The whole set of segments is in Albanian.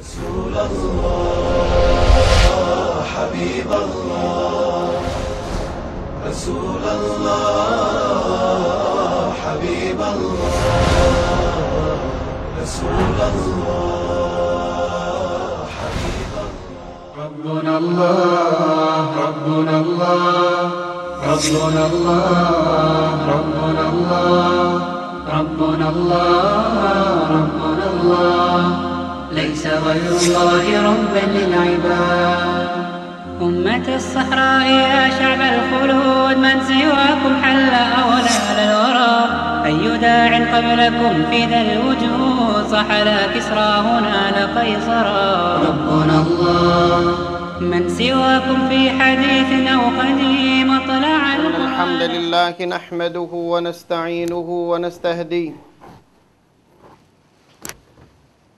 رسول الله حبيب الله رسول الله حبيب الله رسول الله حبيب الله ربنا الله ربنا الله ربنا الله ربنا الله ربنا الله ربنا الله ليس غير الله ربا للعباد أمة الصحراء يا شعب الخلود من سواكم حل أولى الورى أي داع قبلكم في ذا الوجود صح لا كسرى هنا لقيصرى ربنا الله من سواكم في حديث أو قديم طلع الحمد لله نحمده ونستعينه ونستهديه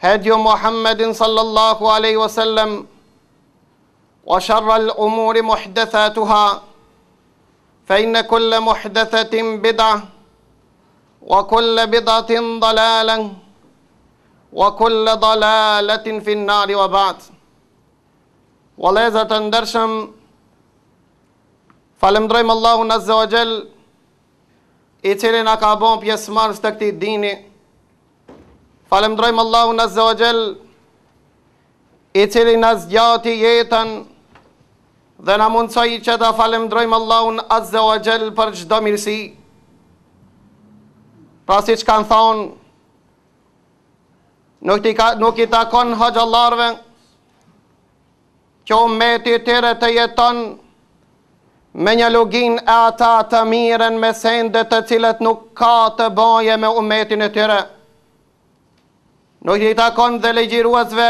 هدي محمد صلى الله عليه وسلم وشر الأمور محدثاتها فإن كل محدثة بدعة وكل بدعة ضلالة وكل ضلالة في النار وبعد ولازة درشم فلم drojmë الله عز وجل إتلنا كابون بيسمار në ديني Falemdrojmë Allahu në zë i cili në jetën, dhe në mundësoj që të falemdrojmë Allahu në zë për gjdo mirësi. Pra si që kanë thonë, nuk, ka, nuk i takonë haqëllarve, që me të të tëre të me një lugin e ata të miren me sendet të cilët nuk ka të boje me umetin e të tëre. të Nuk një takon dhe legjiruazve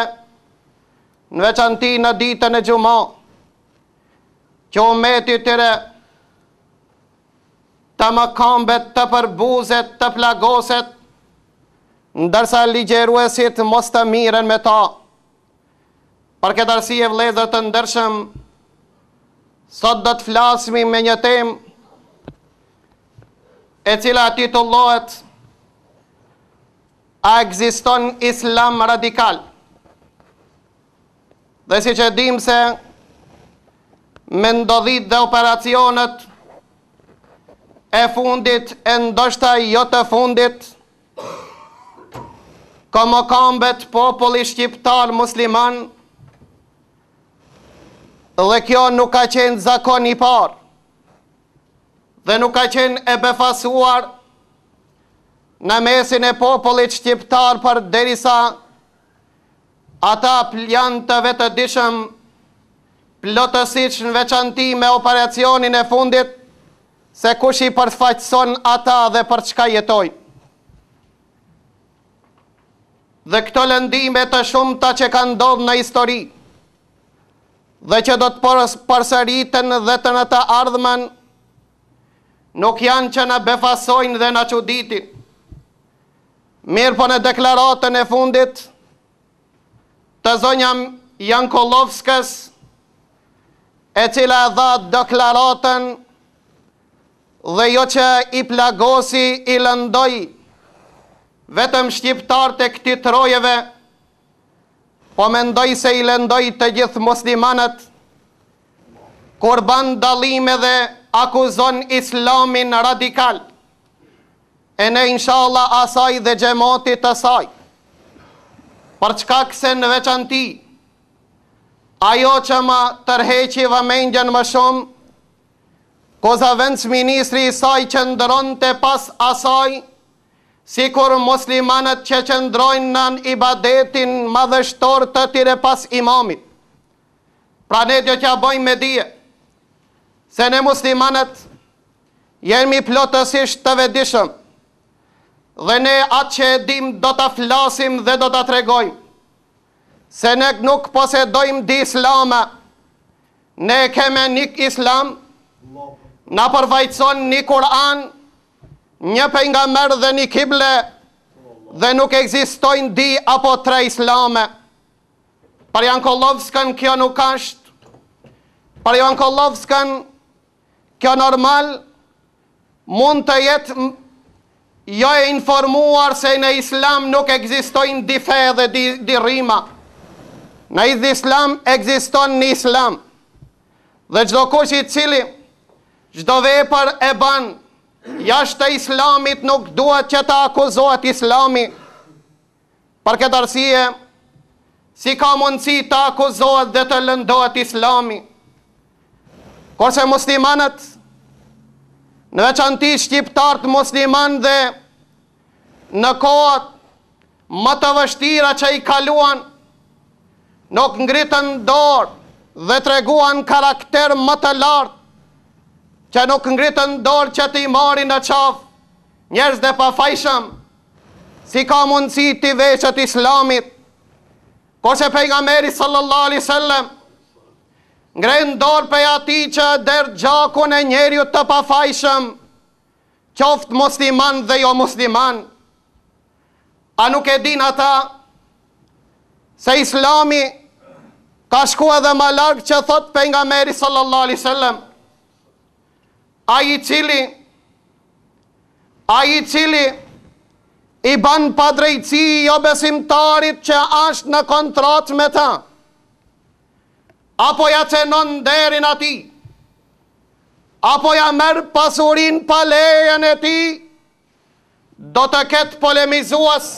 në veçanti në ditën e gjumë, që u meti tëre të më kombet, të përbuzet, të plagoset, ndërsa ligjeruesit mos të miren me ta, për këtë arsi e vledhët të ndërshëm, sot të flasmi me një tem, e cila titullohet, a egziston islam radikal. Dhe si që dim se me ndodhit dhe operacionet e fundit e ndoshta i jote fundit, komo kombet populli shqiptar musliman, dhe kjo nuk ka qenë zakon i parë, dhe nuk ka qenë e befasuar në mesin e popullit shqiptar për derisa ata janë të vetë dishëm plotësish në veçanti me operacionin e fundit se kush i përfaqëson ata dhe për çka jetoj. Dhe këto lëndime të shumë ta që kanë ndodhë në histori dhe që do të përsëritën dhe të në të ardhmen nuk janë që në befasojnë dhe në quditit. Mirë po në deklaratën e fundit, të zonjam Jankolovskës, e cila dha deklaratën dhe jo që i plagosi i lëndoj, vetëm shqiptar të këti trojeve, po mendoj se i lëndoj të gjithë muslimanët, kur ban dalime dhe akuzon islamin radikal e ne inshallah asaj dhe gjemotit asaj. Për çka këse në veçan ti, ajo që ma tërheqi vë mengjen më shumë, ko za ministri i saj që ndronë të pas asaj, si kur muslimanët që që ndrojnë nën i badetin madhështor të tire pas imamit. Pra ne dhe që a me dje, se ne muslimanët jemi plotësisht të vedishëm, dhe ne atë që edhim do të flasim dhe do të tregojmë. Se ne nuk posedojmë di islama, ne keme një islam, na përvajtëson një Kur'an, një për nga mërë dhe një kible, dhe nuk egzistojnë di apo tre islame. Për janë kolovskën kjo nuk ashtë, për janë kolovskën kjo normal, mund të jetë jo e informuar se në islam nuk egzistojnë di fe dhe di, rima. Në i islam egziston në islam. Dhe gjdo kush i cili, gjdo vepër e ban, jashtë të islamit nuk duhet që ta akuzohet islami. Për këtë arsie, si ka mundësi ta akuzohet dhe të lëndohet islami. Kose muslimanët, në veçanti shqiptartë musliman dhe në kohët më të vështira që i kaluan, nuk ngritën dorë dhe të reguan karakter më të lartë, që nuk ngritën dorë që të i mari në qafë njerës dhe pafajshëm, si ka mundësi të i veqët islamit, ko që pe nga meri sallallalli sallem, ngrenë dorë për ati që dërë gjaku në njeri të pafajshëm, qoftë musliman dhe jo musliman, a nuk e din ata se islami ka shku edhe ma largë që thot për nga meri sallallalli sallem, a i cili, a i cili, i ban padrejci i obesimtarit jo që ashtë në kontrat me ta, apo ja cenon derin ati, apo ja merë pasurin pa lejen e ti, do të ketë polemizuas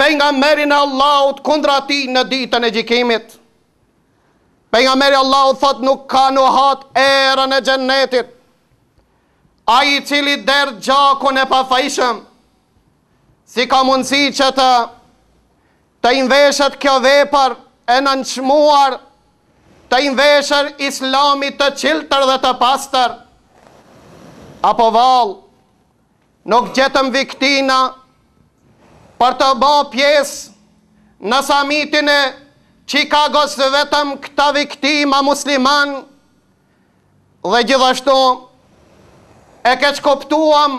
për nga merin Allahut kundra ti në ditën e gjikimit. Për nga merin Allahut thot nuk ka në hatë erën e gjennetit, a i cili derë gjakun e pa fajshëm, si ka mundësi që të të inveshet kjo vepar e në të inveshër islami të qiltër dhe të pastër. Apo valë, nuk gjetëm viktina për të bo pjesë në samitin e Chicago së vetëm këta viktima musliman dhe gjithashtu e keç koptuam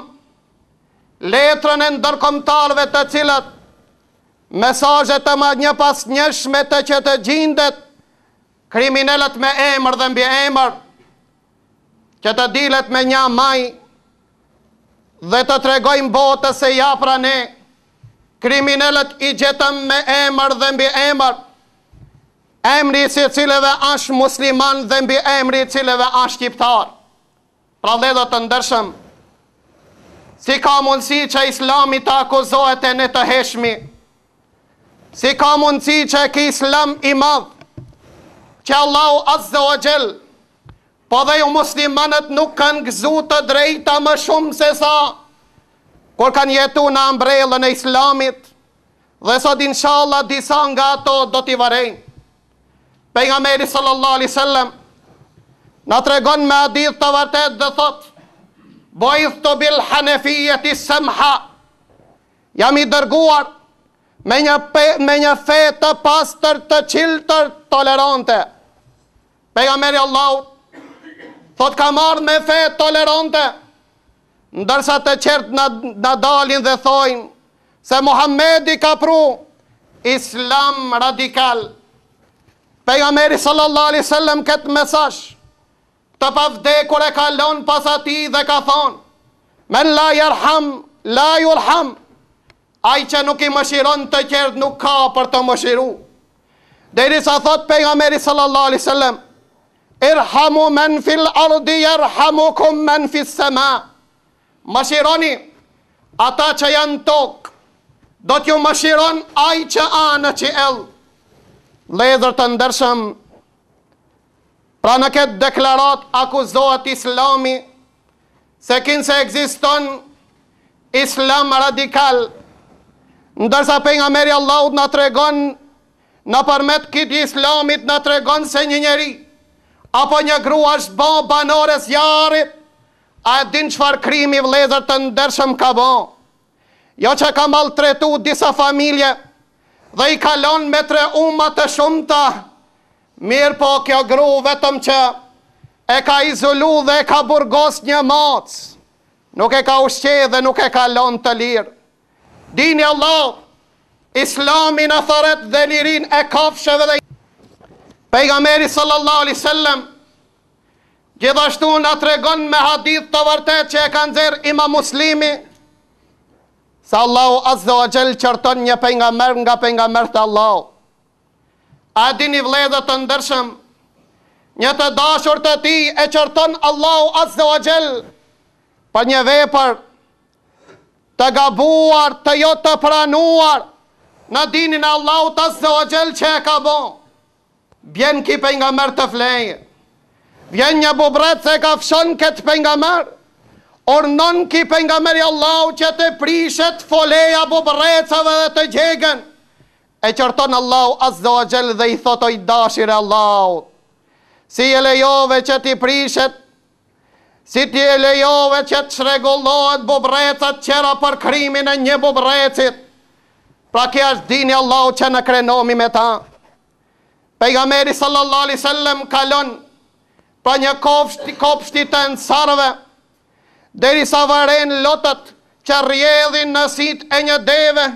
letrën e ndërkomtarve të cilat mesajet të ma një pas njëshme të që të gjindet kriminellet me emër dhe mbi emër, që të dilet me një maj, dhe të tregojmë botës e japra ne, kriminellet i gjetëm me emër dhe mbi emër, emri si cilëve ashtë musliman dhe mbi emri cileve ashtë kiptar. Pra dhe dhe të ndërshëm, si ka mundësi që islami të akuzohet e në të heshmi, si ka mundësi që ki islam i madhë, që Allahu azze o gjell, po dhe ju muslimanët nuk kanë gëzu të drejta më shumë se sa, kur kanë jetu në ambrellën e islamit, dhe sot inshalla disa nga ato do t'i varejnë. Për nga meri sallallahu alai sallam, në tregon me adith të vartet dhe thot, bojth të bil hanefijet i semha, jam i dërguar, me një, pe, me një fe të pastër, të qiltër, tolerante. Pega meri Allah, thot ka marrë me fe tolerante, ndërsa të qertë në, në dalin dhe thojnë, se Muhammedi ka pru islam radikal. Pega meri sallallalli sallem këtë mesash, të pavde kure kalon pas ati dhe ka thonë, men la jërham, la jërhamë, Ai që nuk i mëshiron të qertë nuk ka për të mëshiru. Dhe i thot për nga meri sallallahu alaihi sallam, Irhamu men fil ardi, irhamu kum men fil sema. Mëshironi ata që janë tokë, do t'ju mëshiron ai që anë që elë. Ledhër të ndërshëm, pra në këtë deklarat akuzohet islami, se kinë se egziston islam radikal, ndërsa për nga meri Allahut në tregon në përmet kiti islamit në tregon se një njeri apo një gru është bo banores jarit a e din qëfar krimi vlezër të ndërshëm ka bo jo që ka maltretu disa familje dhe i kalon me tre umat të shumëta mirë po kjo gru vetëm që e ka izolu dhe e ka burgos një mocë nuk e ka ushqe dhe nuk e kalon të lirë Dini Allah, islamin atharet dhe lirin e kafshëve dhe pejgameri sallallahu alai sallam, gjithashtu në atregon me hadith të vërtet që e kanë zirë ima muslimi, sa Allahu azdo a gjellë qërton një pengamer nga pengamer të Allahu. A dini vledhe të ndërshëm, një të dashur të ti e qërton Allahu azdo a gjellë për një vepër, të gabuar, të jo të pranuar, në dinin Allah të zë o gjelë që e ka bo, bjen ki për nga mërë të flejë, bjen një bubret se ka fshon këtë për nga mërë, Orë non ki për nga meri Allahu që të prishet foleja bubërecave dhe të gjegën E qërton Allahu azdo gjelë dhe i thotoj dashire Allahut, Si e lejove që të prishet si ti e lejove që të shregullohet bubrecët qera për krimin e një bubrecit, pra kja është dini Allah që në krenomi me ta. Pejga meri sallallalli sallem kalon pra një kopshti të nësarve, deri sa varen lotët që rjedhin në sit e një deve,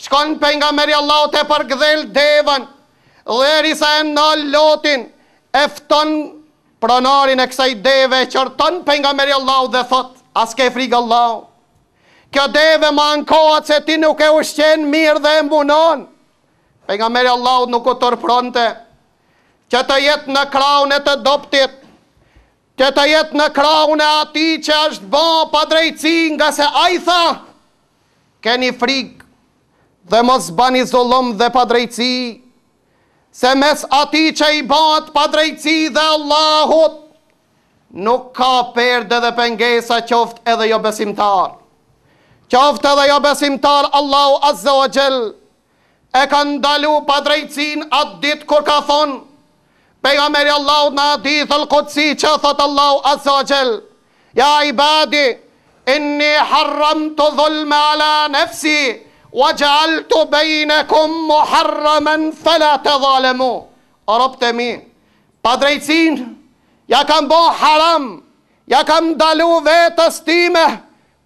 shkon për nga meri Allah të përgdhel devën, dhe risa e në lotin, efton pronarin e kësaj deve qërton për nga meri Allah dhe thot, as ke frikë Allah, kjo deve ma në koha që ti nuk e ushqen mirë dhe mbunon, për nga meri Allah nuk u tërpronte, që të jetë në kraun e të doptit, që të jetë në kraun e ati që është bo pa drejci nga se a tha, keni frikë dhe mos bani zolom dhe pa drejci, se mes ati që i bat pa drejtësi dhe Allahut, nuk ka perde dhe pengesa qoft edhe jo besimtar. Qoft edhe jo besimtar, Allahu Azza wa Gjell, e ka ndalu pa drejtësin atë ditë kur ka thonë, Pejo meri Allahu në ditë al-Qudsi që thotë Allahu Azza wa Gjell, ja i badi, inni harram të dhulme ala nefsi, Wajal gjaltu bejnë kum muharramen fele të dhalemu. o ropë të mi, pa drejcin, ja kam bo haram, ja kam dalu vetës time,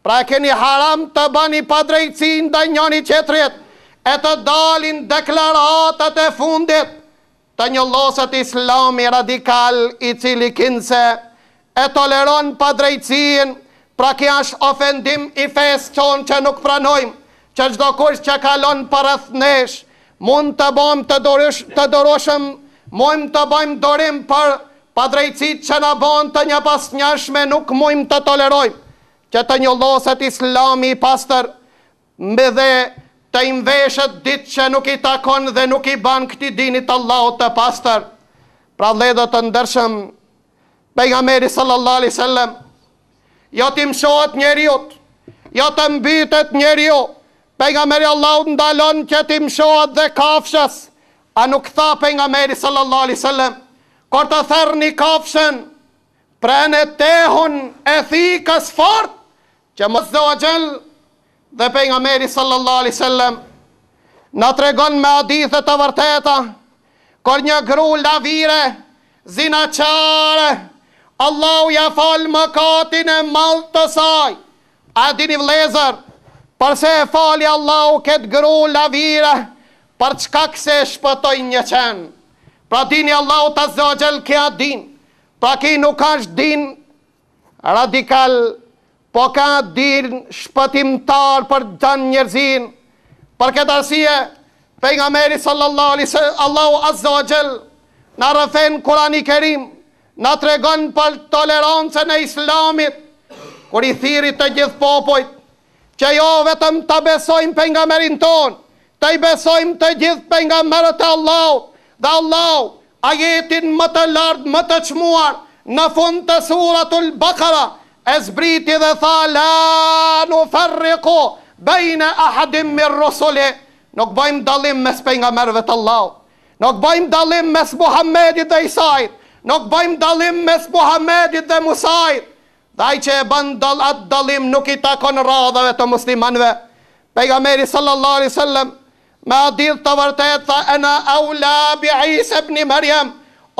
pra keni haram të bani pa drejcin dhe njëni qetrit, e të dalin deklaratët e fundit, të një losët islami radikal i cili kinse, e toleron pa drejcin, pra ki ashtë ofendim i fesë qonë që nuk pranojmë, që gjdo kush që kalon për nesh, mund të bom të doroshëm, mund të bom dorim për padrejcit që në bon të një pas njashme, nuk mund të tolerojmë, që të një loset islami i pastër, mbë dhe të imveshët ditë që nuk i takon dhe nuk i ban këti dinit Allah të pastër. Pra dhe të ndërshëm, pe nga meri sallallalli sallem, jo të imshohet njeriut, jo të mbytet njeriut, Pejga meri ndalon unë dalon që ti shohat dhe kafshës. A nuk tha pejga meri sallallahu alai sallam. Kor të thërë një kafshën, prejnë tehun e thikës fort, që më zdo a gjellë dhe pejga meri sallallahu alai sallam. Në tregon me adithet të vërteta, Kër një gru lavire, zina qare, Allah ja falë më katin e malë të saj. A dini vlezër, përse e fali Allahu këtë gru lavire, për çka këse shpëtoj një qenë. Pra dini Allahu të zogjel kja din, pra ki nuk është din radikal, po ka din shpëtimtar për gjanë njërzin, për këtë arsie, për nga meri sallallahu alisë, Allahu azogjel, në rëfen kurani kerim, në tregon për tolerancën e islamit, kur i thirit të gjithë popojt, që jo vetëm të besojmë për nga merin tonë, të i besojmë të gjithë për nga merët e Allah, dhe Allah, a jetin më të lartë, më të qmuar, në fund të suratul bakara, e zbriti dhe tha, la në ferriku, bejnë ahadim mirë rësulli, nuk bëjmë dalim mes për nga merëve të Allah, nuk bëjmë dalim mes Muhammedit dhe Isajt, nuk bëjmë dalim mes Muhammedit dhe Musajt, Dhaj që e bëndal atë dalim nuk i takon radhëve të muslimanve sallallahu sallallari sallem Me adil të vërtet ana Ena eulabi Isep një mërjem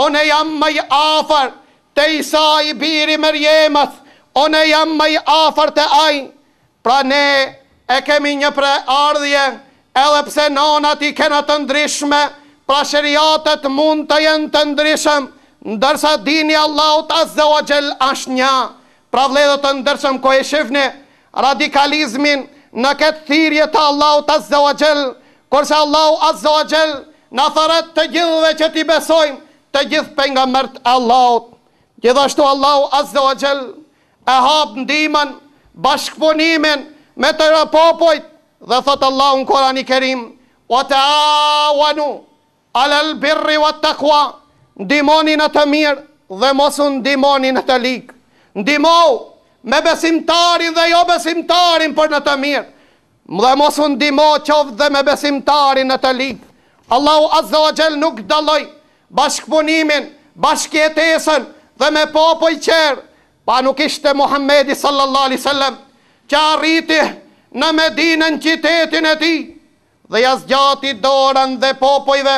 One jam më i afer Te isa i biri mërjemës One jam më i afer të aj Pra ne e kemi një pre ardhje Edhe pse nonat i kena të ndryshme Pra shëriatet mund të jenë të ndryshme Ndërsa dini Allahut ta a gjel ashtë një pra vledhët të ndërshëm ko e shëfne radikalizmin në këtë thirje të Allahu të azze o gjellë, Allahu azze o në thërët të gjithë dhe që ti besojmë të gjithë për nga mërtë Allahu. Gjithashtu Allahu azze o e hapë ndiman bashkëpunimin me të rëpopojt dhe thëtë Allahu në kerim, o të awanu alel birri wa të kua, ndimoni në të mirë dhe mosu ndimoni në të likë ndimohu me besimtarin dhe jo besimtarin për në të mirë, dhe mosu ndimohu qovë dhe me besimtarin në të ligë. Allahu azdo nuk daloj, bashkëpunimin, bashkëjetesën dhe me popo i pa nuk ishte Muhammedi sallallalli sallem, që arriti në medinën qitetin e ti, dhe jazgjati dorën dhe popojve,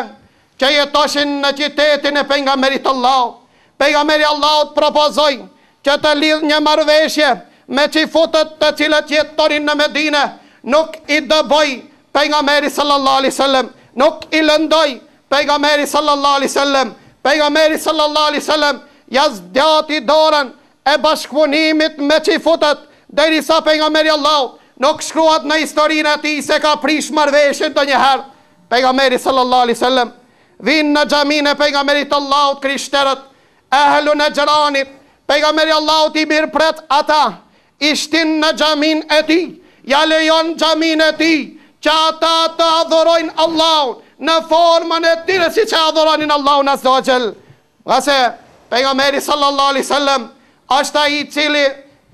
që jetoshin në qitetin e pengamerit Allah, pengamerit Allah të propozojnë, që të lidh një marveshje me që i futët të cilët jetëtorin në Medine, nuk i dëboj për nga meri sallallahu alai sallem, nuk i lëndoj për nga meri sallallahu alai sallem, për nga meri sallallahu alai sallem, jazë dorën e bashkëpunimit me që i futët, dhe njësa për nga meri allahu, nuk shkruat në historinë ati se ka prish marveshje të njëherë, për nga meri sallallahu alai sallem, vinë në gjamine për nga meri të krishterët, ehlu në Pejgamberi Allahu ti mirë pret ata Ishtin në gjamin e ti Ja lejon gjamin e ti Që ata të adhorojnë Allahu Në formën e ti Si që adhorojnë Allahu në së gjel Nga se Pejgamberi sallallahu alai sallam Ashta i cili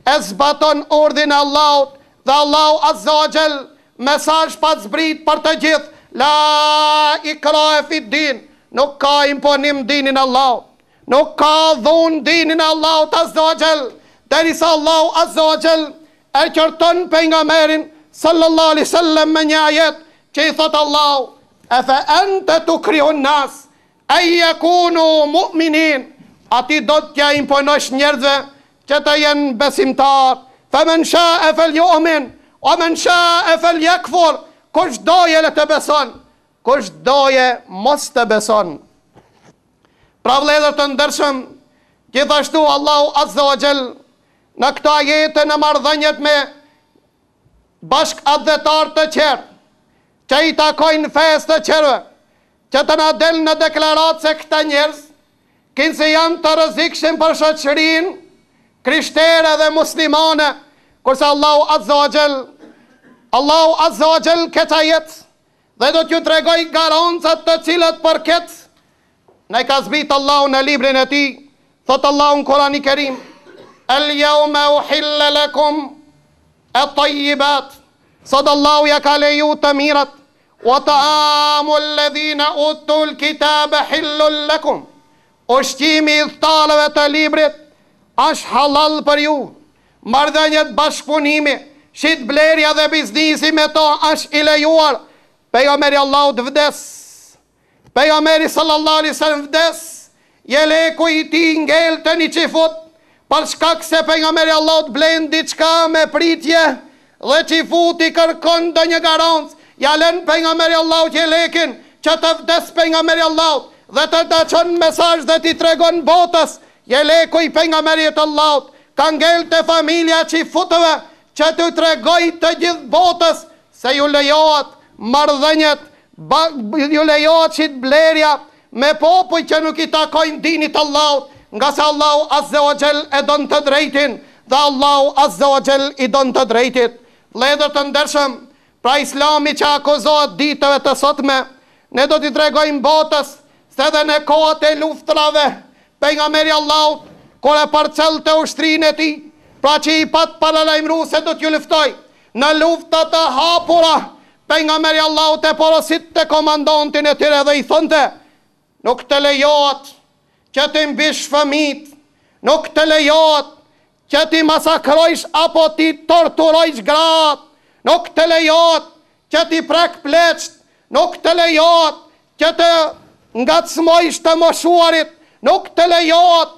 E zbaton urdin Allahu Dhe Allah azza o Mesaj pa zbrit për të gjith La i krajë fit din Nuk ka imponim dinin Allahu Nuk ka dhun dinin Allah të azogjel, dhe njësë Allah të azogjel, e kërton për nga merin, sallallahu alai sallam me një ajet, që i thot Allah, e fe ente të kryon nas, e i kunu mu'minin, ati do t'ja imponosh njerëzve, që të jenë besimtar, fe men sha e fel omin, o men sha e fel jekfur, kush doje le të beson, kush doje mos të beson, Pra vledhër të ndërshëm, gjithashtu Allahu Azza wa Gjell, në këta jetë në mardhënjët me bashk adhetar të qërë, që i takojnë fest të qërëve, që të nadel në deklaratë se këta njerës, kinë se janë të rëzikshin për shëqërin, krishtere dhe muslimane, kërse Allahu Azza wa Gjell, Allahu Azza wa Gjell këta jetë, dhe do t'ju tregoj garancët të cilët për ketë, Në i ka zbitë Allah në librin e ti Thotë Allah në Korani Kerim El jau me u hille lekum E të i bat Sot Allah ja ka leju të mirat Wa ta amu lëdhina u të lë kitab hillu lëkum O shqimi i thtalëve të librit Ash halal për ju njët bashkëpunimi Shqit blerja dhe biznisi me to Ash i lejuar Pejo meri Allah të vdesë, Pejgamberi meri alaihi wasallam në vdes, jele e i ti ngell të një qifut, për shkak se pejgamberi nga meri diçka me pritje, dhe qifut i kërkon ndonjë një garans, jalen pejgamberi nga meri allot që lekin, që të vdes për nga meri dhe të daqon mesaj dhe ti tregon botës, jele e i për nga meri të ka ngell të familja qifutëve, që të tregoj të gjithë botës, se ju lejohat mardhenjet ju lejohet që të blerja me popuj që nuk i takojnë dinit Allah, nga se Allah azze o gjel e donë të drejtin, dhe Allah azze o gjel i donë të drejtit. Ledër të ndërshëm, pra islami që akuzohet ditëve të sotme, ne do t'i dregojnë botës, se dhe në kohët e luftrave, për nga meri Allah, kore parcel të ushtrinë e ti, pra që i patë paralajmru se do t'ju luftoj, në luftët të hapura, pengamere Allah të porosit të komandantin e tyre dhe i thonte, nuk të lejot që ti mbish fëmit, nuk të lejot që ti masakrojsh apo ti torturojsh gratë, nuk të lejot që ti prek pleçt, nuk të lejot që të nga të smojsh të moshuarit, nuk të lejot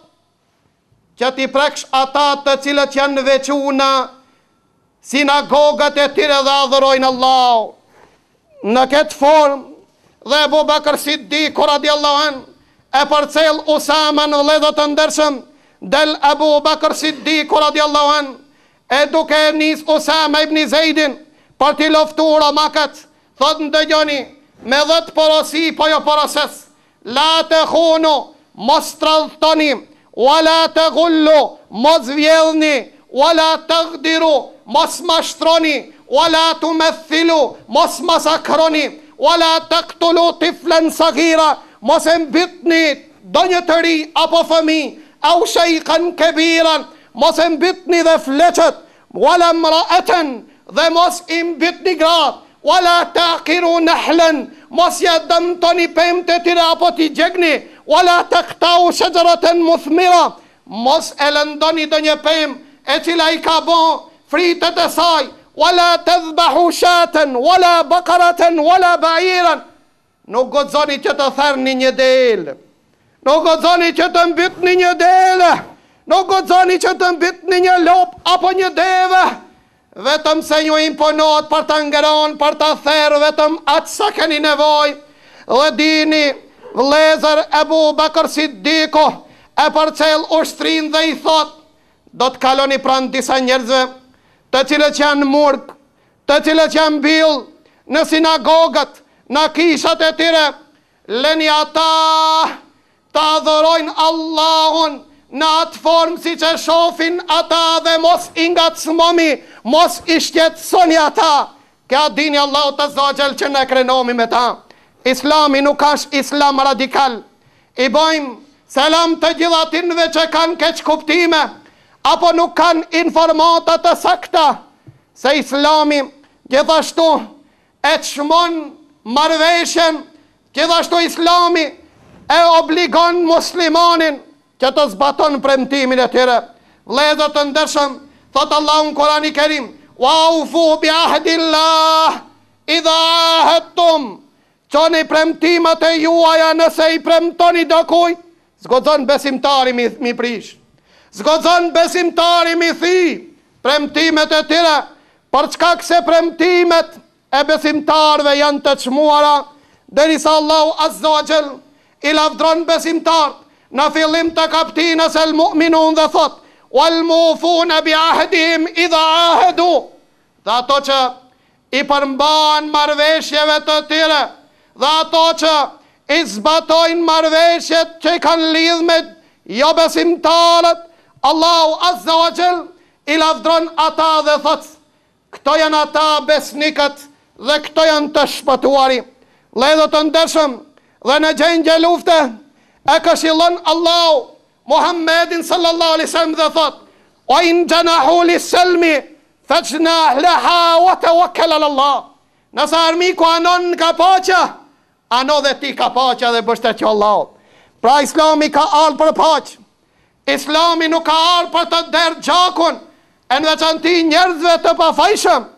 që ti preksh ata të cilët janë vequna, sinagogat e tyre dhe adhërojnë Allahut në këtë formë dhe Ebu Bakr Siddiq radiallahu an e përcel Usama në ledhët të ndërshëm del Ebu Bekr Siddiq radiallahu an e duke njës Usama ibn Zejdin për t'i o makët, thot në dëgjoni me dhët porosi po jo poroses la të khunu mos tradhtoni wala të gullu mos vjedhni wala të gdiru mos mashtroni wala të me thilu, mos masakroni, wala të këtulu të flenë mos e mbitni do një të apo fëmi, au shejkan kebiran, mos e mbitni dhe fleqet, wala mra eten, dhe mos i mbitni gratë, wala të akiru në mos ja dëmtoni pëmë të tira apo të gjegni, wala të këtau shëgjëratën më thmira, mos e lëndoni do një pëmë, e qila i ka bo fritët e sajë, wala të dhbahu shaten, wala bakaraten, wala bairan, nuk godzoni që të therni një delë, nuk godzoni që të mbytni një delë, nuk godzoni që të mbytni një lopë apo një deve, vetëm se një imponot për të ngeron, për të therë, vetëm atë sa keni nevoj, dhe dini, vlezër e bu bakër si diko, e për qëllë ushtrin dhe i thot, do të kaloni pranë disa njerëzve, të cilët që janë murk, të cilët që janë bil, në sinagogët, në kishat e tire, leni ata të adhërojnë Allahun në atë formë si që shofin ata dhe mos inga të smomi, mos ishtjetë soni ata, këa dini Allah të zogjel që në krenomi me ta. Islami nuk ashtë islam radikal, i bojmë selam të gjithatinve që kanë keq kuptime, apo nuk kanë informatat të sakta se islami gjithashtu e të shmonë marveshen, gjithashtu islami e obligon muslimanin që të zbatonë premtimin e tyre. Ledhët të ndërshëm, thotë Allah në Korani Kerim, wa ufu bi ahdillah, i dha ahëtum, qoni premtimat e juaja nëse i premtoni dokuj, zgodzon besimtari mi, mi prishë. Zgodzon besimtari mi thi Premtimet e tira Për çka këse premtimet E besimtarve janë të qmuara Dhe nisa Allahu azogjel I lafdron besimtart Në fillim të kaptinës El mu'minun dhe thot U lëmufu në bi ahedim I dhe ahedu Dhe ato që i përmban marveshjeve të tire, dhe ato që i zbatojnë marveshjet që i kanë lidhme jo besimtarët, Allahu Azza wa Jell i lafdron ata dhe thot, këto janë ata besnikat dhe këto janë të shpëtuari. Ledhë të ndërshëm dhe në gjengje lufte, e këshillon Allahu Muhammedin sallallahu alisem dhe thot, o in gjenahu li selmi, fe gjna leha wa te wakkelal Allah. Nësa armiku anon ka pacha, Ano dhe ti ka pacha dhe bështet që Allah. Pra islami ka alë për pacha, Islami nuk ka arë për të derë gjakun, e në ti njerëzve të pafajshëm,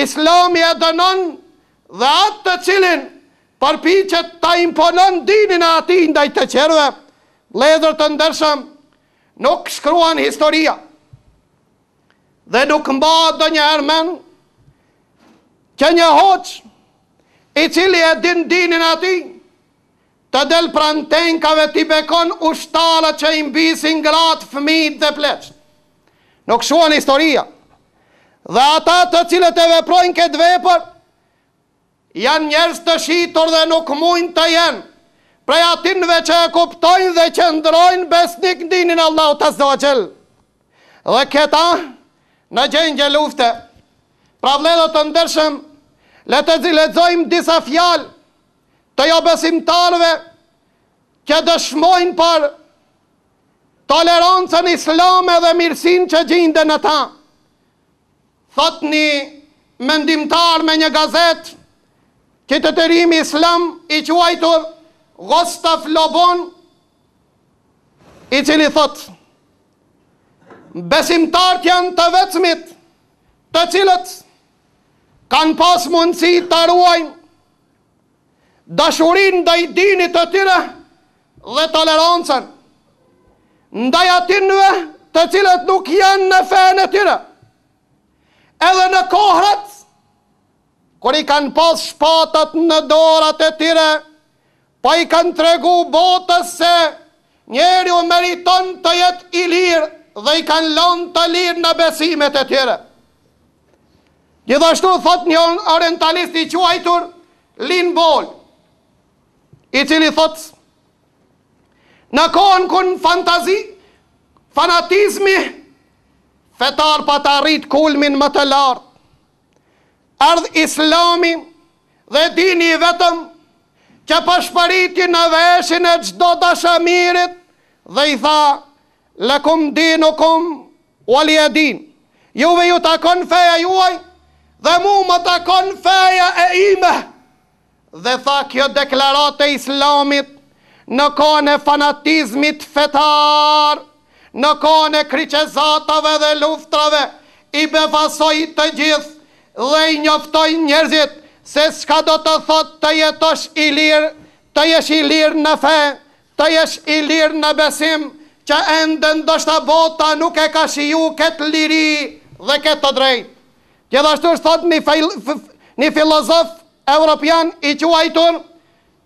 Islami e dënon dhe atë të cilin përpi që ta imponon dinin e ati ndaj të qerve, ledhër të ndërshëm, nuk shkruan historia, dhe nuk mba dë një ermen, që një hoqë, i cili e din dinin ati, në të del prantenkave t'i bekon ushtarët që i mbisin gratë, fëmijit dhe pleqët. Nuk shuan historia. Dhe ata të cilët e veprojnë këtë vepër, janë njerës të shitur dhe nuk mujnë të jenë. Prej atinve që e kuptojnë dhe që ndrojnë besnik në dinin Allah të zogjel. Dhe këta në gjengje lufte. Pra vledo të ndërshëm, le të ziletzojmë disa fjalë, të jo besimtarve që dëshmojnë për tolerancën islame dhe mirësin që gjinde në ta. Thot një mendimtar me një gazet, këtë të rrimi islam i quajtur Gostaf Lobon, i qëni thot, besimtar janë të vecmit të cilët, kanë pas mundësi të ruajnë dashurin dhe i dinit të tyre dhe tolerancën, ndaj atinve të cilët nuk janë në fejnë tyre, edhe në kohrat, kër i kanë pas shpatat në dorat e tyre, pa po i kanë tregu botës se njeri u meriton të jetë i lirë dhe i kanë lonë të lirë në besimet e tyre. Gjithashtu thot një orientalist i quajtur, linë bolë, i tili thot, në kohën kënë fantazi, fanatizmi, fetar pa të arrit kulmin më të lartë, ardh islami dhe dini i vetëm, që pashparitin në veshin e gjdo të shamirit, dhe i tha, lëkum din o kum, u ali e din, juve ju të akon feja juaj, dhe mu më të akon feja e ime, dhe tha kjo deklarate islamit në kone fanatizmit fetar, në kone kriqezatave dhe luftrave, i befasoj të gjithë dhe i njoftoj njerëzit se s'ka do të thot të jetosh i lirë, të jesh i lirë në fe, të jesh i lirë në besim, që endën do shta bota nuk e ka shiju këtë liri dhe këtë të drejtë. Gjithashtu është thot një filozof Europian i quajtur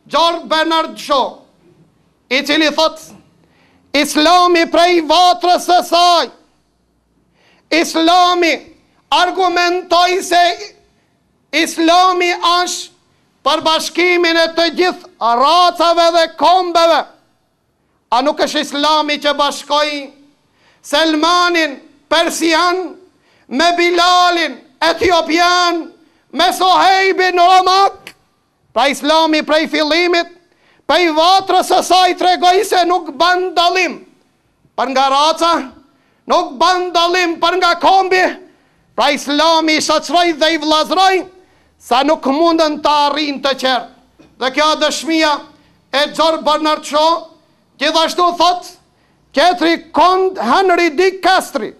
Gjord Bernard Shaw, i cili thot, islami prej vatrës e saj, islami argumentoj se islami ash bashkimin e të gjithë racave dhe kombeve, a nuk është islami që bashkoj Selmanin, Persian, me Bilalin, Etiopian, Etiopian, me sohejbi në Romak, pra islami prej filimit, prej vatrës e saj të regoj se nuk bandalim për nga raca, nuk bandalim për nga kombi, pra islami i shacroj dhe i vlazroj, sa nuk mundën të arrin të qerë. Dhe kjo dëshmia e Gjorë Bernard Shaw, gjithashtu thot, ketri kondë Henry D. Kastri,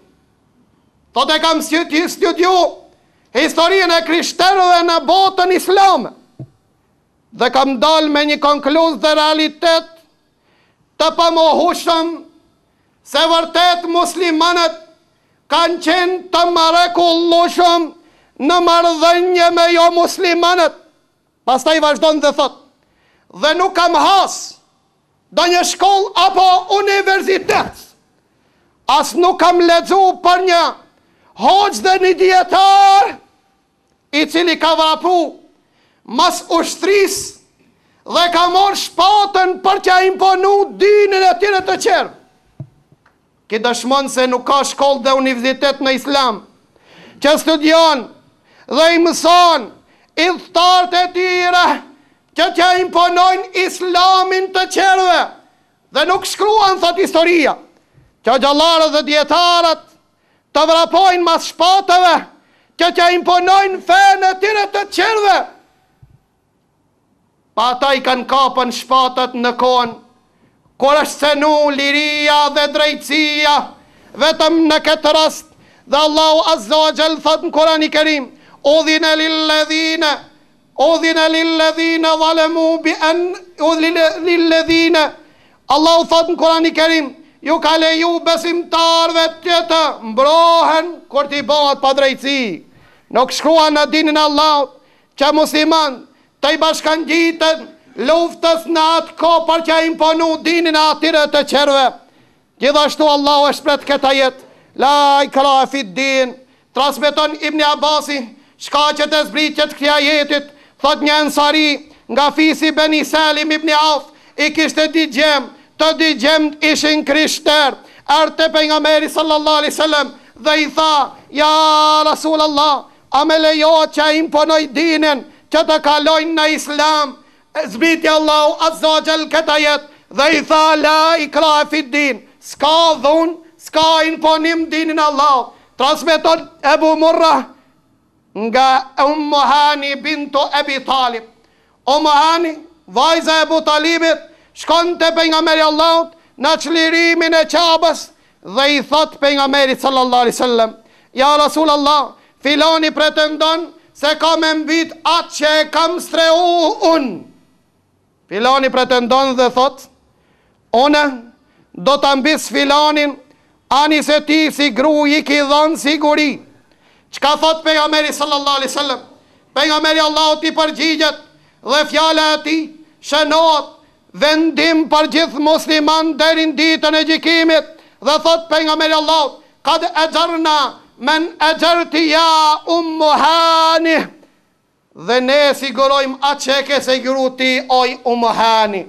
thot e kam si të studiu, historien e krishtero dhe në botën islam dhe kam dal me një konkluz dhe realitet të pëmohushëm se vërtet muslimanet kanë qenë të mareku lushëm në mardhënje me jo muslimanet pas ta i vazhdojnë dhe thot dhe nuk kam has do një shkoll apo universitet as nuk kam ledzu për një hoqë dhe një djetar i cili ka vrapu mas ushtris dhe ka morë shpatën për a imponu dinin e tjene të qerë. Ki dëshmonë se nuk ka shkollë dhe univizitet në islam, që studion dhe i mëson i thtarët e tjera që tja imponojnë islamin të qerëve dhe nuk shkruan thot historia që gjallarët dhe djetarët të vrapojnë mas shpatëve, që që imponojnë fejë në tire të qërëve. Pa ta i kanë kapën shpatët në konë, kur është senu liria dhe drejtësia, vetëm në këtë rast, dhe Allahu azdo gjelë thotë në kurani kerim, o dhine lille dhine, o dhine lille dhine, o dhine lille o Allahu thotë në kurani kerim, ju ka leju besimtarve të të mbrohen kër t'i bëhat pa drejci. Nuk shkrua në dinin Allah që musiman, të i bashkan gjitën luftës në atë ko për që imponu dinin atire të qerve. Gjithashtu Allah e shpret këta jetë, la i këra e fit din, transmiton Ibni Abasin, shka që të zbriqet këtja jetit, thot një nësari, nga fisi Beni Selim Ibni Af, i kishtë të di gjemë, të di gjemët ishin krishter, arte për nga meri alaihi sallem, dhe i tha, ja Rasulallah, a me lejo që a imponoj dinin, që të kalojnë në islam, zbiti Allahu azogjel këta jetë, dhe i tha, la i kra e fit din, s'ka dhun, s'ka imponim dinin Allahu, transmiton Ebu Murra, nga umohani bintu Ebi Talib, umohani, vajza Ebu Talibit, shkon të për nga meri Allahot, në qlirimin e qabës, dhe i thot për nga meri sallallahu alai sallam, ja Rasul Allah, filoni pretendon, se kam me mbit atë që e kam strehu unë, filoni pretendon dhe thot, une, do të mbis filonin, ani se ti si gru i ki dhonë siguri, që ka thot për nga meri sallallahu alai sallam, për nga meri Allahot i përgjigjet, dhe fjale ati, shënohet, vendim për gjithë musliman dherin ditën e gjikimit dhe thot për nga mërë Allah kad e gjërna men e gjërti ja umë dhe ne sigurojmë a qeke se gjëru ti oj umë hani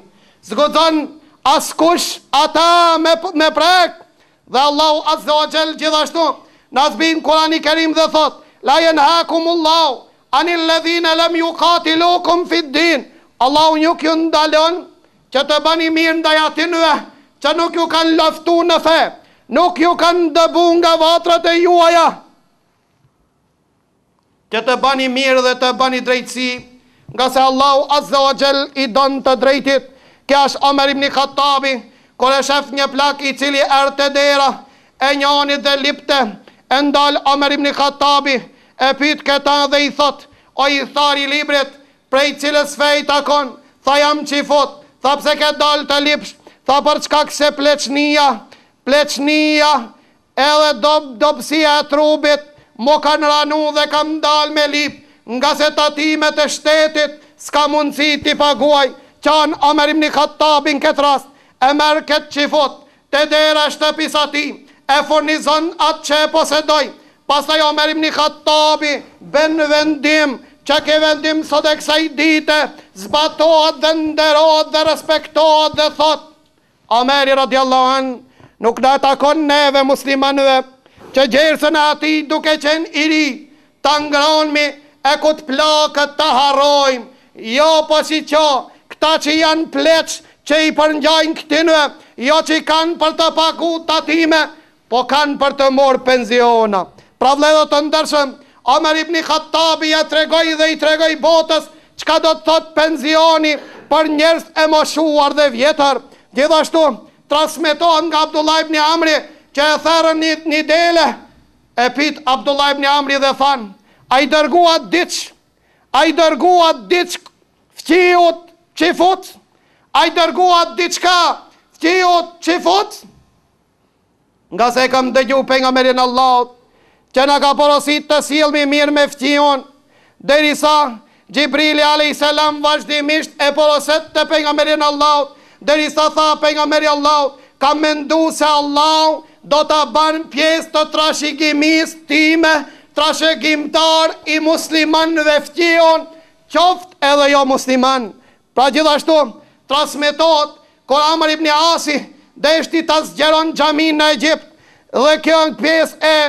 zgodzon askush ata me, me prek dhe Allah azdo gjel gjithashtu nazbin kurani kerim dhe thot la jen hakum Allah anil ledhine lem ju katilukum fit din Allah unë ju kjo që të bani mirë ndaj ati që nuk ju kanë laftu në fe, nuk ju kanë dëbu nga vatrat e juaja, që të bani mirë dhe të bani drejtësi, nga se Allahu azdo o gjell i donë të drejtit, kja është omerim një khattabi, kore shëf një plak i cili e të dera, e një dhe lipte, e ndalë omerim një khattabi, e pitë këta dhe i thot, o i thari libret, prej cilës fejt akon, tha jam qifot, Tha pëse ke dalë të lipsh Tha për çka këse pleçnia Pleçnia Edhe dobësia e trubit Mo kanë ranu dhe kam dalë me lip Nga se tatimet e shtetit Ska mundësi ti paguaj Qanë omerim një këtë tabin këtë rast E merë këtë qifot Të dera shtëpis të E furnizon atë që e posedoj Pasaj omerim një këtë tabi vendim Që ke vendim sot e kësaj dite zbatohet dhe nderohet dhe respektohet dhe thot, Omeri radiallahu anë, nuk da takon neve muslimanve, që gjersën ati duke qenë iri, të ngronmi e ku të plakët të harrojmë, jo po si qo, këta që janë pleqë që i përngjajnë këtinëve, jo që i kanë për të paku të atime, po kanë për të morë penziona. Pra vledhë të ndërshëm, Omer ibn i Khattabi ja tregoj dhe i tregoj botës, qka do të thot penzioni për njerës e moshuar dhe vjetër. Gjithashtu, transmitohen nga Abdullajb një amri që e therën një, dele, e pit Abdullajb një amri dhe than, a i dërguat diq, a i dërguat diq fqiut që fut, a i dërguat diqka fqiut që nga se kam dëgju për nga merin Allah, që nga ka porosit të silmi mirë me fqiun, dhe risa, Gjibrili a.s. vazhdimisht e poroset të për nga meri në dhe sa tha për nga meri ka mendu se Allah do të banë pjesë të trashikimis time, trashikimtar i musliman dhe fqion, qoft edhe jo musliman. Pra gjithashtu, trasmetot, kër Amar ibn Asi, dhe ishti të zgjeron gjamin në Egjipt, dhe kjo në pjesë e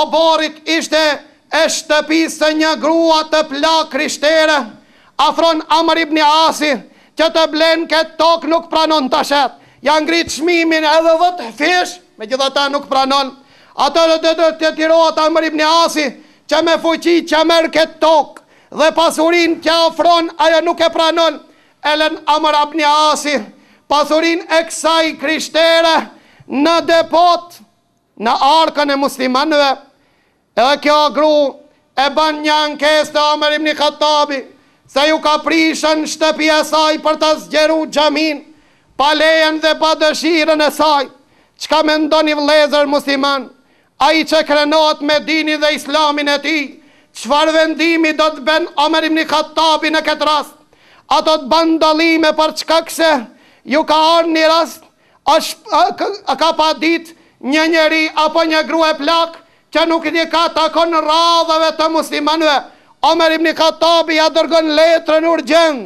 oborit ishte e shtëpisë një grua të pla rishtere, afron Amr ibn Asi, që të blenë këtë tokë nuk pranon të shetë, janë gritë shmimin edhe dhe të fish, me gjitha ta nuk pranon, ato në të të të tirohat Amr ibn Asi, që me fuqi që merë këtë tokë, dhe pasurin që afron, ajo nuk e pranon, elen Amr ibn Asi, pasurin e kësaj krishtere, në depot, në arkën e muslimanëve, Edhe kjo gru e ban një ankes të omerim një këtabi, se ju ka prishën shtëpi e saj për të zgjeru gjamin, pa lejen dhe pa dëshiren e saj, që ka me ndoni vlezër musliman, a i që krenot me dini dhe islamin e ti, qëfar vendimi do të ben omerim një këtabi në këtë rast, a do të ban dalime për qka këse, ju ka arë një rast, a, a ka pa dit një njeri apo një gru e plakë, që nuk një ka takon në radhëve të muslimanve. Omer ibn Khattabi ja dërgon letrën urgjën,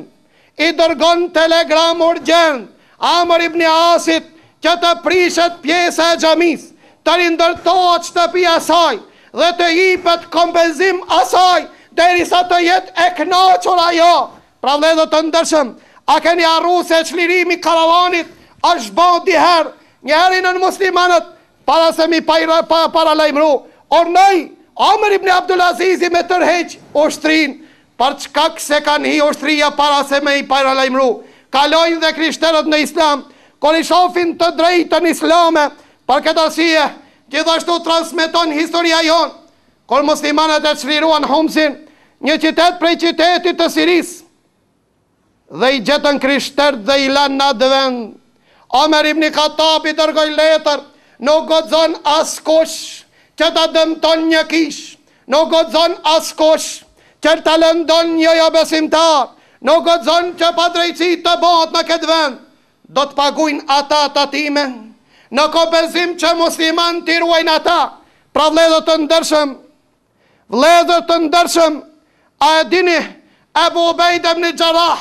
i dërgon telegram urgjën, Amer ibn Asit që të prishet pjesë e gjamis, të rindërtoa që të saj, dhe të jipet kompenzim asaj, dhe sa të jetë e knaqër ajo. Pra dhe dhe të ndërshëm, a ke një arru se që lirimi karavanit, është bëndi herë, një herë i nën muslimanët, para se mi para lajmru, Ornoj, Amr ibn Abdulaziz i me tërheq o shtrin, për çka se kanë hi o para se me i para lajmru. Kalojnë dhe krishterët në islam, kër i shofin të drejtën islame, për këtë asie, gjithashtu transmiton historia jonë, kër muslimanët e shriruan humsin, një qitet prej qitetit të siris, dhe i gjetën krishterët dhe i lanë në dhe vendë. Amr ibn Khattab i tërgoj letër, nuk godzon askosh që të dëmton një kish, nuk godzon askosh, që të lëndon një jo besimta, nuk godzon që pa drejci të bot në këtë vend, do të paguin ata të atime, në bezim që musliman të ruajnë ata, pra vledhët të ndërshëm, vledhët të ndërshëm, a e dini, e bubejt e më një gjarah,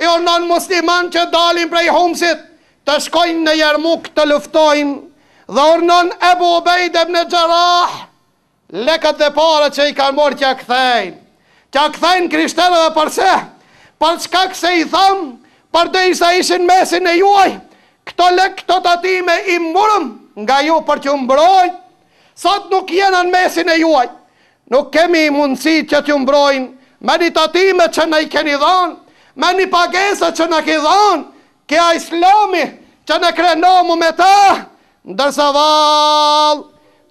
e onon musliman që dalin prej humësit, të shkojnë në jermuk të luftojnë, dhe ornon e bubejt e bne gjerah, lekët dhe pare që i ka morë që a këthejnë. Që a këthejnë krishtere dhe përse, për çka këse i thamë, për dhe i sa ishin mesin e juaj, këto lekë këto të ati me i mërëm nga ju për që mbrojnë, sot nuk jenën mesin e juaj, nuk kemi mundësi që të mbrojnë, me një të ati me që në i keni dhonë, me një pagesa që në ke dhonë, këja islami që në krenomu me ta, ndërsa val,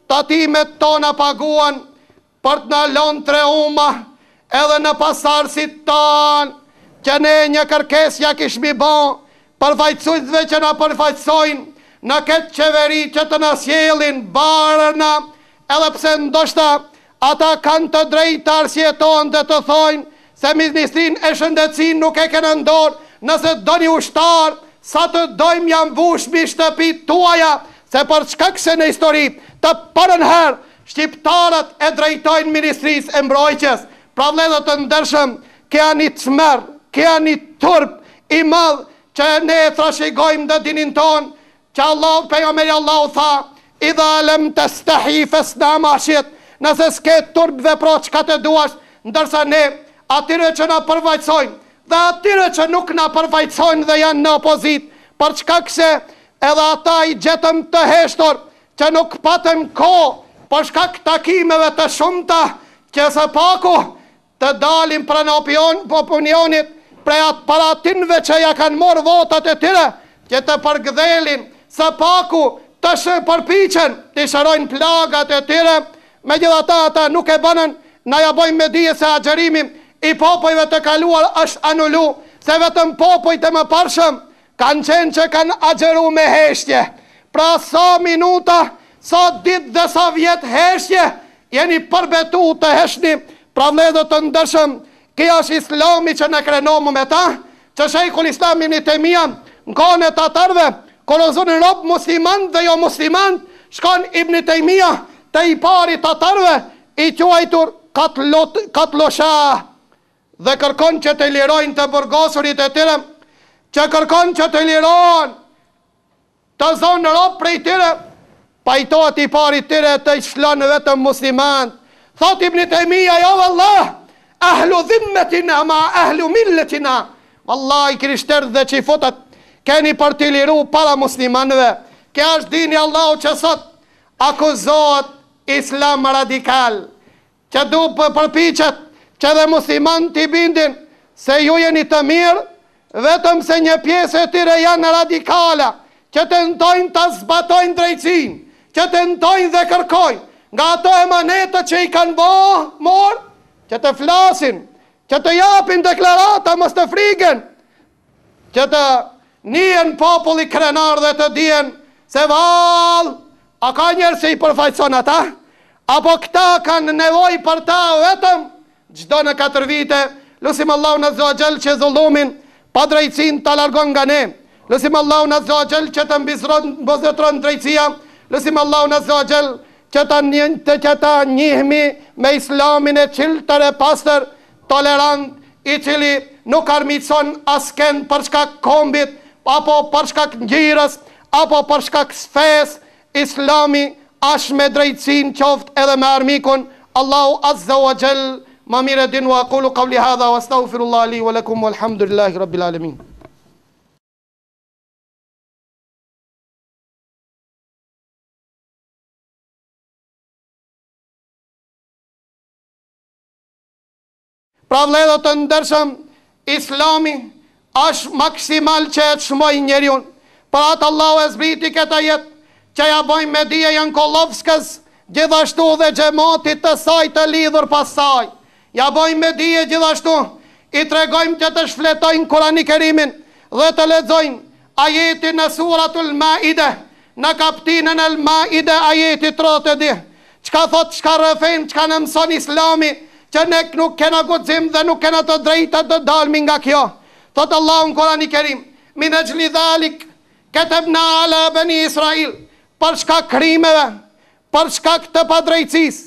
tatimet tona paguan, për të në lonë tre uma, edhe në pasarësit ton që ne një kërkesja kishmi bon, përfajtësujtëve që në përfajtësojnë, në këtë qeveri që të nësjelin barëna, edhe pse ndoshta ata kanë të drejtë të arsje dhe të thojnë, se ministrin e shëndecin nuk e kënë ndorë, nëse do një ushtarë, sa të dojmë jam vushmi shtëpi tuaja, se për çka këse në histori të përën herë shqiptarët e drejtojnë ministris e mbrojqës, pra vledhët të ndërshëm, këja një të smerë, këja një turp i madhë që ne e trashigojmë dhe dinin tonë, që Allah, për nga meri Allah, tha, i dhe alem të stehi i fes në amashit, nëse s'ke turp dhe pro që ka të duash, ndërsa ne atyre që në përvajtsojnë, dhe atyre që nuk në përvajtsojnë dhe janë në opozit, për çka këse, edhe ata i gjetëm të heshtor, që nuk patëm ko, përshka këta kimeve të shumëta, që se paku të dalim për në opion, për opionit, për atë paratinve që ja kanë morë votat e tyre, që të përgdhelin, se paku të shë përpichen, të shërojnë plagat e tyre, me gjitha ta ata nuk e banën, na ja bojmë me dije se agjerimim, i popojve të kaluar është anullu, se vetëm popoj të më parshëm, kanë qenë që kanë agjeru me heshtje, pra sa minuta, sa ditë dhe sa vjetë heshtje, jeni përbetu të heshtni, pra dhe dhe të ndërshëm, kjo është islami që në krenomu me ta, që shejkull islami një të mija, në kone të atarve, këll ozun në robë musliman dhe jo musliman, shkon i më një të mija, të i pari të atarve, i tjoajtur katë losha, dhe kërkon që të lirojnë të bërgosurit e të tërëm, që kërkon që të liron, të zonë në ropë prej tyre, pajtoat i pari tyre të shlonë vetëm muslimant, thot i bënit e mija, jo vëllëh, ahlu dhimmetina ma ahlu milletina, i krishter dhe që i fotat, keni për të liru para muslimanve, ke është dini Allah që sot, akuzot islam radikal, që du për përpichet, që dhe musliman të i bindin, se ju jeni të mirë, vetëm se një pjesë e tyre janë radikale, që të ndojnë të zbatojnë drejcin, që të ndojnë dhe kërkojnë, nga ato e manetët që i kanë bo, morë, që të flasin, që të japin deklarata, mës të frigen, që të njën populli krenar dhe të djen, se valë, a ka njërë se i përfajtëson ata, apo këta kanë nevoj për ta vetëm, gjdo në katër vite, lusim Allah në zhoa gjelë që zullumin, pa drejtsin të alargon nga ne. Lësim Allah në zogjel që të mbizron, bëzëtron drejtsia, lësim Allah në zogjel që të njën të që të me islamin e qilë të repastër, tolerant, i qili nuk armicon asken përshka kombit, apo përshka njërës, apo përshka sfes, islami ashme drejtsin qoft edhe me armikun, Allahu azza wa jall ma mire din wa akullu qavli hadha wa staghfirullah li wa lakum wa alhamdulillahi rabbil alemin. Pra vledo të ndërshëm, islami është maksimal që e të shmoj njerion. Pra atë Allah e zbriti këta jetë, që ja bojmë me dje janë Kolovskës, gjithashtu dhe gjemotit të saj të lidhur pasaj ja bojmë me dije gjithashtu, i tregojmë që të shfletojnë kurani kerimin dhe të ledzojnë ajeti në suratul ma ide, në kaptinën el ma ide ajeti të rëtë di, qka thot, qka rëfen, qka në mëson islami, që ne nuk kena guzim dhe nuk kena të drejta të dalmi nga kjo. Thotë Allah në kurani kerim, Min në gjli dhalik, këtëm në alabën i Israel, për shka krimeve, për shka këtë padrejcis,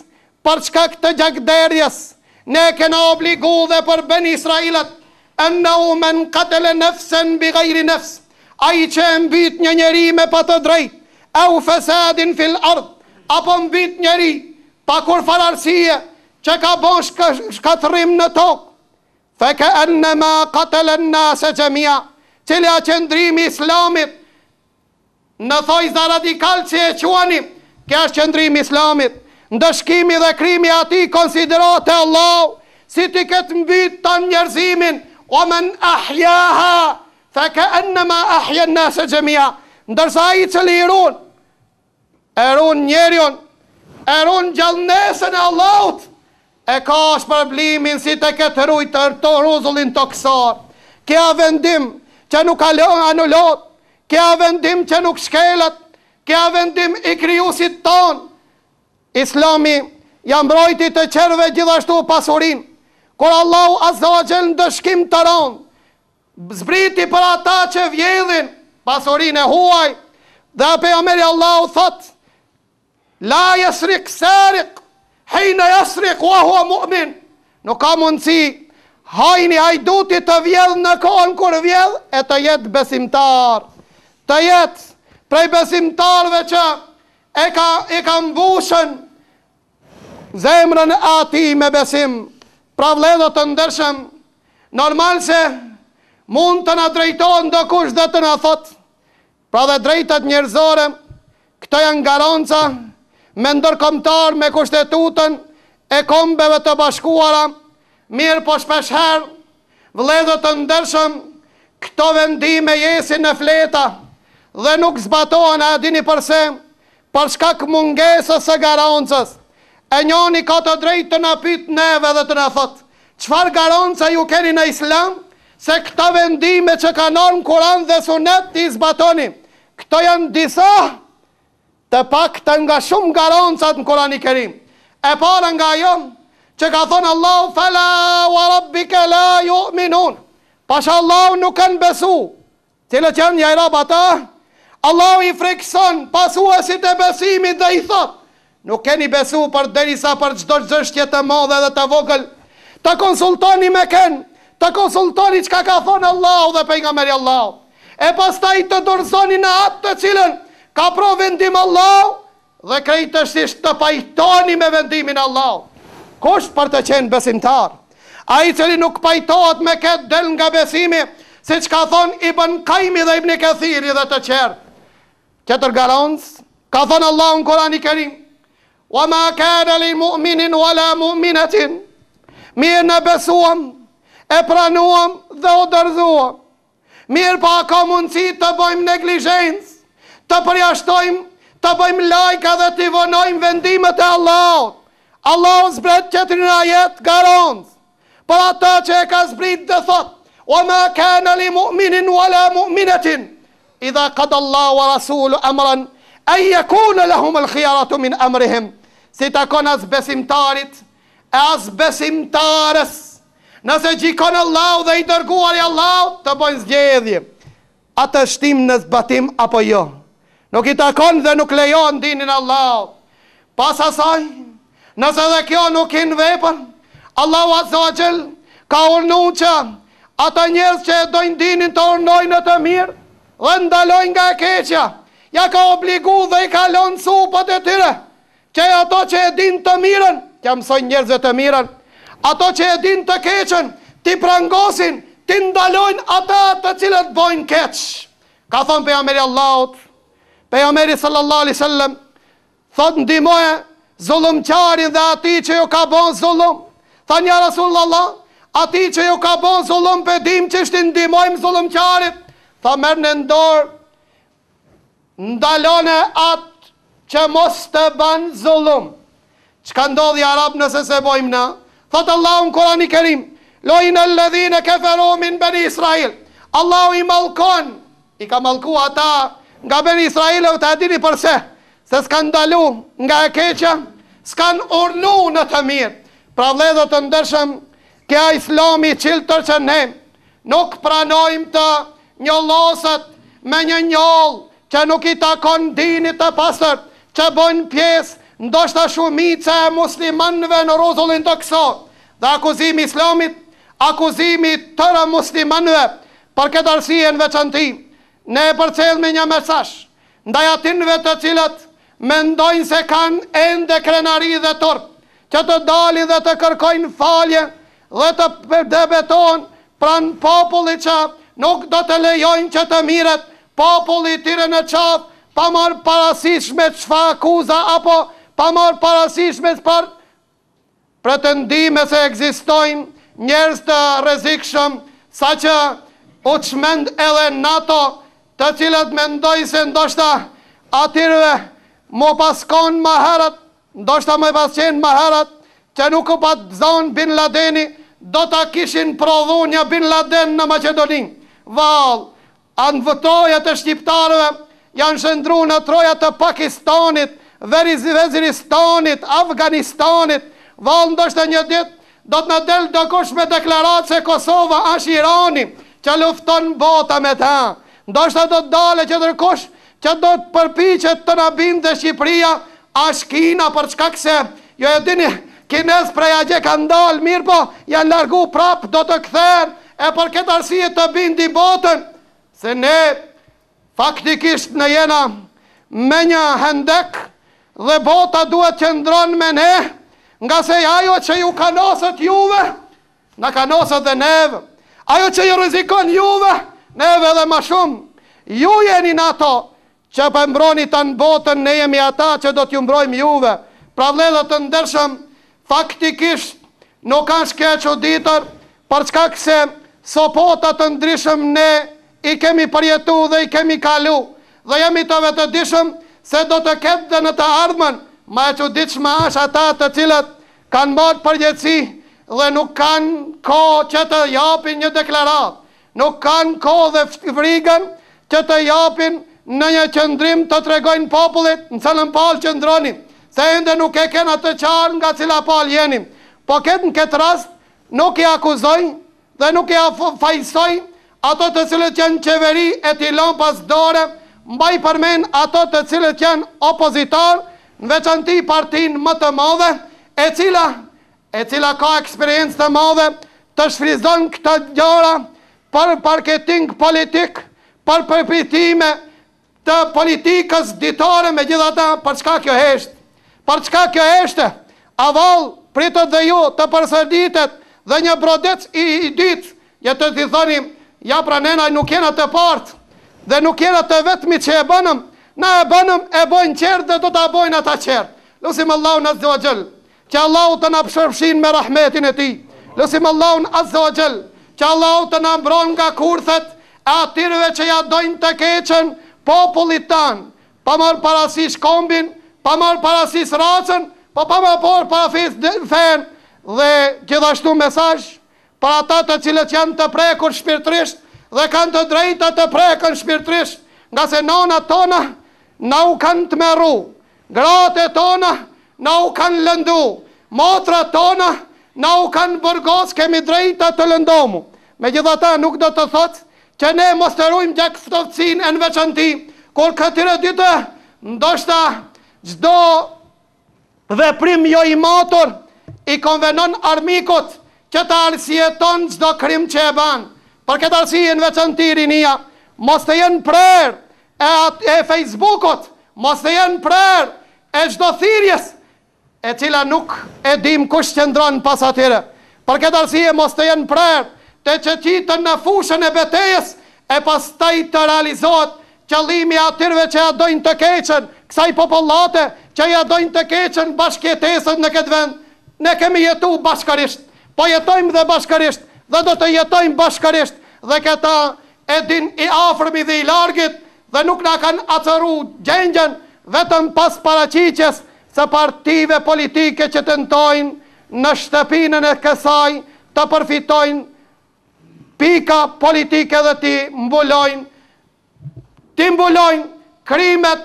për shka këtë gjakderjes, ne kena obligu dhe për ben Israelat, enna u men katele nefsen bi gajri nefs, a i që e mbyt një njeri me pa të drejt, e u fesadin fil ard, apo mbyt njeri, pa kur fararësie, që ka bon shkatrim në tok feke enne ma katele nase gjemia, qële a qëndrimi islamit, në thoj za radikal që e quani, kja është qëndrimi islamit, ndëshkimi dhe krimi ati konsiderate Allah, si ti këtë mbitë të njerëzimin, o men ahjaha, fe ke enne ahjen nëse gjemija, ndërsa i që li erun, erun njerion, erun gjallnesen e Allahut, e ka është problemin si të këtë rujtër të ruzullin të kësar, ke vendim që nuk alon anullot, ke vendim që nuk shkelet, ke vendim i kryusit tonë, Islami jam brojti të qerve gjithashtu pasurin, kur Allahu azogjel në dëshkim të ronë, zbriti për ata që vjedhin pasurin e huaj, dhe apë e ameri Allahu thot, la jesrik serik, hejnë jesrik, wa hua mu'min, nuk ka mundësi, hajni hajduti të vjedh në kohën kur vjedh, e të jetë besimtar, të jetë prej besimtarve që, e ka, e ka mbushën zemrën ati me besim, pra vledhë të ndërshëm, normal se mund të na drejtojnë dhe kush dhe të na thot pra dhe drejtet njërzore, këto janë garonca, me ndërkomtar me kushtetutën e kombeve të bashkuara, mirë po shpesher vledhë të ndërshëm, këto vendime jesin në fleta, dhe nuk zbatojnë, a dini përse, nuk zbatojnë, përshka shkak mungesës e garancës, e njoni ka të drejtë të në pytë neve dhe të në thotë, qëfar garancë ju keni në islam, se këta vendime që ka në kuran dhe sunet të izbatoni, këto janë disa të pak të nga shumë garancët në kuran i kerim. E parë nga jonë, që ka thonë Allahu, fela, wa rabbi, kela, ju minun, pasha Allahu nuk kanë besu, cilë që janë njajra bata, e Allah i frekson pasuasit e besimit dhe i thot, nuk keni besu për derisa për gjdo gjështje të modhe dhe të vogël, të konsultoni me ken, të konsultoni që ka thonë Allah dhe për nga meri Allah, e pas ta i të dorëzoni në atë të cilën, ka pro vendim Allah dhe krejtështisht të pajtoni me vendimin Allah. Kosh për të qenë besimtar? A i cili nuk pajtohet me ketë del nga besimi, si që ka thonë i bën kajmi dhe i bën i këthiri dhe të qerë. Qëtër garonës, ka thënë Allah në Korani Kerim, wa ma kërë li mu'minin wala mu'minatin, mirë në besuam, e pranuam dhe o dërzuam, mirë pa po ka mundësi të bëjmë neglijens, të përjashtojmë, të bëjmë lajka dhe të vënojmë vendimet e Allahot. Allahot zbret qëtër në jetë garonës, për ata që e ka zbrit dhe thotë, wa ma kërë mu'minin wala mu'minatin, idha qada Allah wa rasulu amran ay yakuna lahum al-khiyaratu min amrihim si as besimtarit e as besimtares nëse jikon Allah dhe i dërguar i Allah të bojnë zgjedhje atë shtim në zbatim apo jo nuk i takon dhe nuk lejon dinin Allah pas asaj nëse dhe kjo nuk in vepën, vepër Allah wa zogjel ka urnu që ata njerës që e dojnë dinin të urnojnë të mirë dhe ndaloj nga keqja Ja ka obligu dhe i kalon Su e po të tyre Që e ato që e din të miren Që e mësoj njerëzve të miren Ato që e din të keqen Ti prangosin Ti ndalojnë ata të cilët bojnë keq Ka thonë për jameri Allahot për jameri sallallahu alai sallam Thotë në dimoje Zullum qarin dhe ati që ju ka bon zullum Tha një rasullallah Ati që ju ka bon zullum Pe dim që shtin dimojmë zullum qarit tha merë në ndorë, ndalone atë që mos të banë zullumë. Që ka ndodhi Arab nëse se bojmë na? Thotë Allahu në Korani Kerim, lojnë në ledhine keferomin bëni Israel. Allahu i malkon, i ka malku ata nga bëni Israel e të adini përse, se s'ka ndalu nga e keqë, s'ka në urnu në të mirë. Pra vle dhe të ndërshëm, këja islami qilë tërë që ne, nuk pranojmë të një losët me një njëllë që nuk i takon dinit të pasërt, që bojnë pjesë ndoshta shumice e muslimanëve në rozullin të kësot, dhe akuzimi islamit, akuzimi tërë muslimanëve, për këtë arsien në veçantim, ne e përcel me një mesash, ndaj atinve të cilët, mendojnë se kanë ende krenari dhe torp, që të dalin dhe të kërkojnë falje, dhe të debeton pranë popullit që, nuk do të lejojnë që të miret populli tire në qafë, pa marë parasish me qfa akuza, apo pa marë parasish me të partë, pretendime se egzistojnë njerës të rezikshëm, sa që u të NATO, të cilët me se ndoshta atyreve mu paskon më herët, ndoshta më pasqen më herët, që nuk u pat zonë Bin Ladeni, do të kishin prodhu një Bin Laden në Macedoninë valë, anë e shqiptarëve, janë shëndru në trojët të Pakistanit, dhe Reziristanit, Afganistanit, valë ndështë e një ditë, do të në delë do kush me deklaratë se Kosova është Irani, që lufton bota me ta, ndështë e do të dale që tërkush, që do të përpi që të nabim dhe Shqipria, është Kina për çka këse, jo e dini, Kinesë preja gjekë andalë, mirë po, janë largu prapë, do të këthenë, e për këtë arsije të bindi botën, se ne faktikisht në jena me një hendek dhe bota duhet që ndron me ne, nga se ajo që ju ka nosët juve, në ka nosët dhe neve, ajo që ju rizikon juve, neve dhe ma shumë, ju jeni në ato që për mbroni të në botën, ne jemi ata që do t'ju mbrojmë juve, pra dhe të ndërshëm faktikisht nuk kanë shkeqo ditër, për çka këse sopotat të ndryshëm ne i kemi përjetu dhe i kemi kalu dhe jemi të vetë dishëm se do të ketë dhe në të ardhmen ma e që diqma është ata të cilët kanë marë përgjëtësi dhe nuk kanë ko që të japin një deklarat nuk kanë ko dhe vrigën që të japin në një qëndrim të tregojnë popullit në cëllën palë qëndronim se ndë nuk e kena të qarë nga cila palë jenim po ketë në këtë rast nuk i akuzojnë dhe nuk e fajsoj ato të cilët janë qeveri e tilon pas dore, mbaj përmen ato të cilët janë opozitor, në veçanti partin më të modhe, e cila, e cila ka eksperiencë të modhe, të shfrizon këta gjora për parketing politik, për përpitime të politikës ditore me gjitha ta për çka kjo heshtë. Për çka kjo heshtë, avall, pritët dhe ju të përsërditet dhe një brodec i, ditë jetë të thithoni, ja pra nena nuk jena të partë dhe nuk jena të vetmi që e bënëm, na e bënëm, e bojnë qërë dhe do të bojnë ata qërë Lusim Allah në zdo gjëllë, që Allah të në pëshërpshin me rahmetin e ti, lusim Allah në zdo gjëllë, që Allah të në mbron nga kurthet, e atyreve që ja dojnë të keqen, popullit tanë, pa marë parasish kombin, pa marë parasish racën, pa po pa marë por fenë, dhe gjithashtu mesaj për ata të cilët janë të prekur shpirtrisht dhe kanë të drejta të prekën shpirtrisht nga se nona tona na u kanë të meru grate tona na u kanë lëndu motra tona na u kanë bërgos kemi drejta të lëndomu me gjitha ta nuk do të thot që ne mos të rujmë gjek fëtovcin e në veçanti kur këtire dyta ndoshta gjdo dhe prim jo i matur i konvenon armikot që të arsjeton qdo krim që e banë, për këtë arsijin veçën tiri nia, mos të jenë prerë e, e Facebookot, mos të jenë prerë e qdo thirjes, e cila nuk e dim kush që ndronë pas atyre. Për këtë arsije mos të jenë prerë të që qitën në fushën e betejes e pas taj të realizohet qëllimi atyrve që ja dojnë të keqen kësaj popullate që ja dojnë të keqen bashkjetesën në këtë vend ne kemi jetu bashkarisht, po jetojmë dhe bashkarisht, dhe do të jetojmë bashkarisht, dhe këta edin i afrëmi dhe i largit, dhe nuk na kanë acëru gjengjen, vetëm pas paracicjes se partive politike që të ndojnë në shtepinën e kësaj të përfitojnë pika politike dhe ti mbulojnë, ti mbulojnë krimet,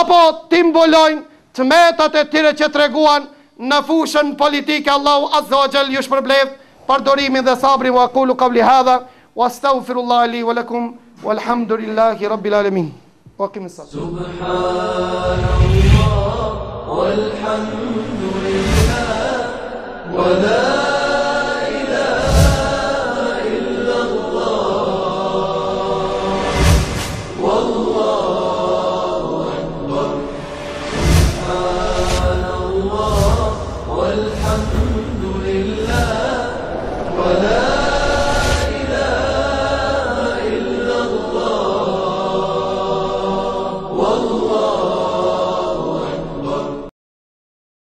apo ti mbulojnë të metat e tire që treguan nështë, në fushën politike Allahu Azza wa Jall ju shpërbleft përdorimin dhe sabrin wa qulu qawli hadha واستغفرullah li wa lakum walhamdulillahi rabbil alamin wa waqim as subhanallah walhamdulillah la